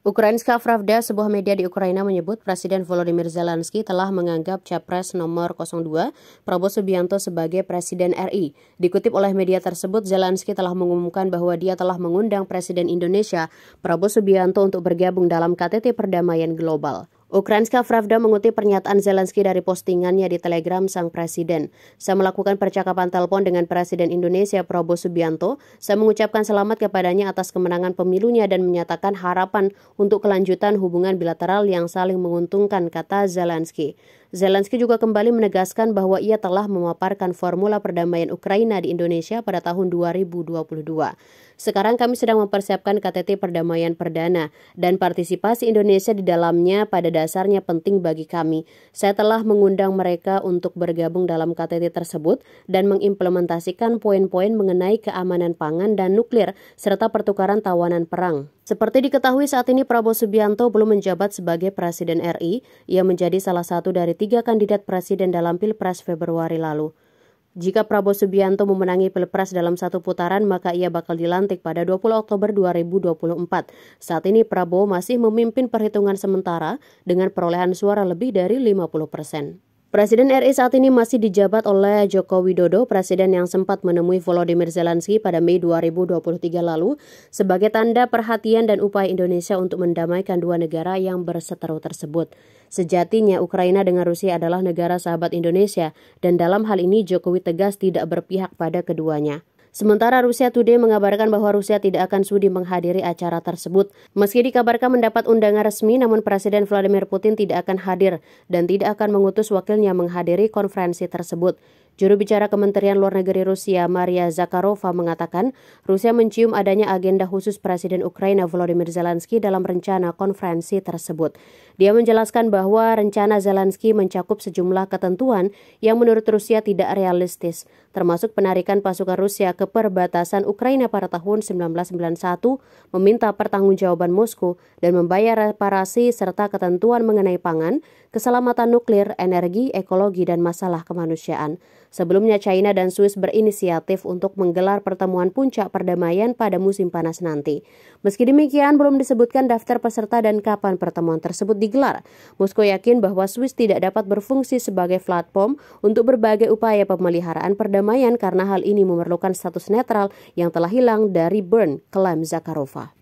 Ukrainska Pravda, sebuah media di Ukraina menyebut Presiden Volodymyr Zelensky telah menganggap Capres nomor 02 Prabowo Subianto sebagai Presiden RI. Dikutip oleh media tersebut, Zelensky telah mengumumkan bahwa dia telah mengundang Presiden Indonesia Prabowo Subianto untuk bergabung dalam KTT Perdamaian Global. Ukrainska Pravda mengutip pernyataan Zelensky dari postingannya di Telegram sang presiden. Saya melakukan percakapan telepon dengan Presiden Indonesia Prabowo Subianto. Saya mengucapkan selamat kepadanya atas kemenangan pemilunya dan menyatakan harapan untuk kelanjutan hubungan bilateral yang saling menguntungkan, kata Zelensky. Zelensky juga kembali menegaskan bahwa ia telah memaparkan formula perdamaian Ukraina di Indonesia pada tahun 2022. Sekarang kami sedang mempersiapkan KTT perdamaian perdana dan partisipasi Indonesia di dalamnya pada dasarnya penting bagi kami. Saya telah mengundang mereka untuk bergabung dalam KTT tersebut dan mengimplementasikan poin-poin mengenai keamanan pangan dan nuklir serta pertukaran tawanan perang. Seperti diketahui saat ini Prabowo Subianto belum menjabat sebagai Presiden RI. Ia menjadi salah satu dari tiga kandidat Presiden dalam Pilpres Februari lalu. Jika Prabowo Subianto memenangi Pilpres dalam satu putaran, maka ia bakal dilantik pada 20 Oktober 2024. Saat ini Prabowo masih memimpin perhitungan sementara dengan perolehan suara lebih dari 50 persen. Presiden RI saat ini masih dijabat oleh Joko Widodo, presiden yang sempat menemui Volodymyr Zelensky pada Mei 2023 lalu, sebagai tanda perhatian dan upaya Indonesia untuk mendamaikan dua negara yang berseteru tersebut. Sejatinya Ukraina dengan Rusia adalah negara sahabat Indonesia dan dalam hal ini Jokowi tegas tidak berpihak pada keduanya. Sementara Rusia Today mengabarkan bahwa Rusia tidak akan sudi menghadiri acara tersebut. Meski dikabarkan mendapat undangan resmi, namun Presiden Vladimir Putin tidak akan hadir dan tidak akan mengutus wakilnya menghadiri konferensi tersebut. Juru bicara Kementerian Luar Negeri Rusia Maria Zakharova mengatakan Rusia mencium adanya agenda khusus Presiden Ukraina Volodymyr Zelensky dalam rencana konferensi tersebut. Dia menjelaskan bahwa rencana Zelensky mencakup sejumlah ketentuan yang menurut Rusia tidak realistis, termasuk penarikan pasukan Rusia ke perbatasan Ukraina pada tahun 1991, meminta pertanggungjawaban Moskow dan membayar reparasi serta ketentuan mengenai pangan, keselamatan nuklir, energi, ekologi, dan masalah kemanusiaan. Sebelumnya China dan Swiss berinisiatif untuk menggelar pertemuan puncak perdamaian pada musim panas nanti. Meski demikian, belum disebutkan daftar peserta dan kapan pertemuan tersebut digelar. Moskow yakin bahwa Swiss tidak dapat berfungsi sebagai platform untuk berbagai upaya pemeliharaan perdamaian karena hal ini memerlukan status netral yang telah hilang dari Bern, klaim Zakharova.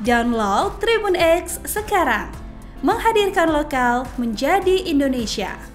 Download Tribun X sekarang. Menghadirkan lokal menjadi Indonesia.